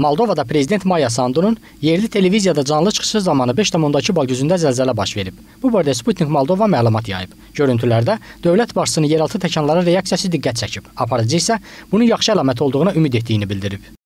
Moldovada prezident Maya Sandunun yerli televiziyada canlı çıxışı zamanı 5.2 bal gücündə zəlzələ baş verib. Bu barədə Sputnik Moldova məlumat yayıb. Görüntülərdə dövlət başçısının yeraltı təkanlara reaksiyası diqqət çəkib. Aparıcı isə bunun yaxşı əlamət olduğuna ümid etdiyini bildirib.